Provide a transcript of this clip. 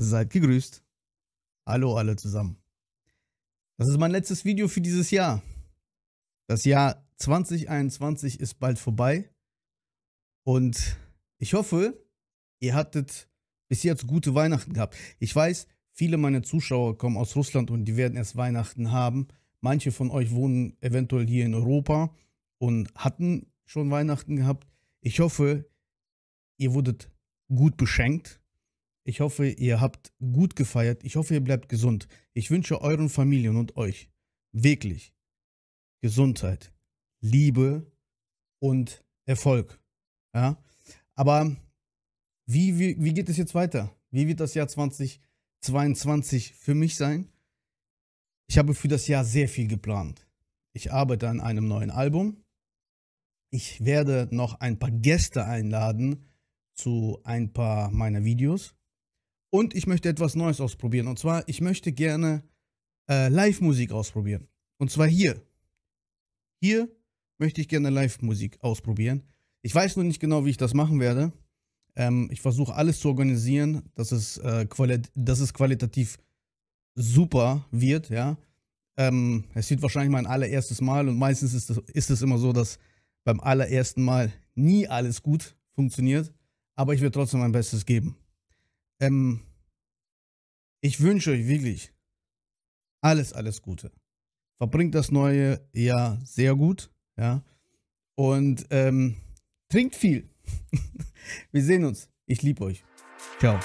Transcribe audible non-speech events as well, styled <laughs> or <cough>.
Seid gegrüßt. Hallo alle zusammen. Das ist mein letztes Video für dieses Jahr. Das Jahr 2021 ist bald vorbei. Und ich hoffe, ihr hattet bis jetzt gute Weihnachten gehabt. Ich weiß, viele meiner Zuschauer kommen aus Russland und die werden erst Weihnachten haben. Manche von euch wohnen eventuell hier in Europa und hatten schon Weihnachten gehabt. Ich hoffe, ihr wurdet gut beschenkt ich hoffe, ihr habt gut gefeiert. Ich hoffe, ihr bleibt gesund. Ich wünsche euren Familien und euch wirklich Gesundheit, Liebe und Erfolg. Ja? Aber wie, wie, wie geht es jetzt weiter? Wie wird das Jahr 2022 für mich sein? Ich habe für das Jahr sehr viel geplant. Ich arbeite an einem neuen Album. Ich werde noch ein paar Gäste einladen zu ein paar meiner Videos. Und ich möchte etwas Neues ausprobieren. Und zwar, ich möchte gerne äh, Live-Musik ausprobieren. Und zwar hier. Hier möchte ich gerne Live-Musik ausprobieren. Ich weiß noch nicht genau, wie ich das machen werde. Ähm, ich versuche alles zu organisieren, dass es, äh, quali dass es qualitativ super wird, ja. Ähm, es wird wahrscheinlich mein allererstes Mal und meistens ist es, ist es immer so, dass beim allerersten Mal nie alles gut funktioniert, aber ich werde trotzdem mein Bestes geben. Ähm, ich wünsche euch wirklich alles, alles Gute. Verbringt das neue Jahr sehr gut, ja. Und ähm, trinkt viel. <laughs> Wir sehen uns. Ich liebe euch. Ciao.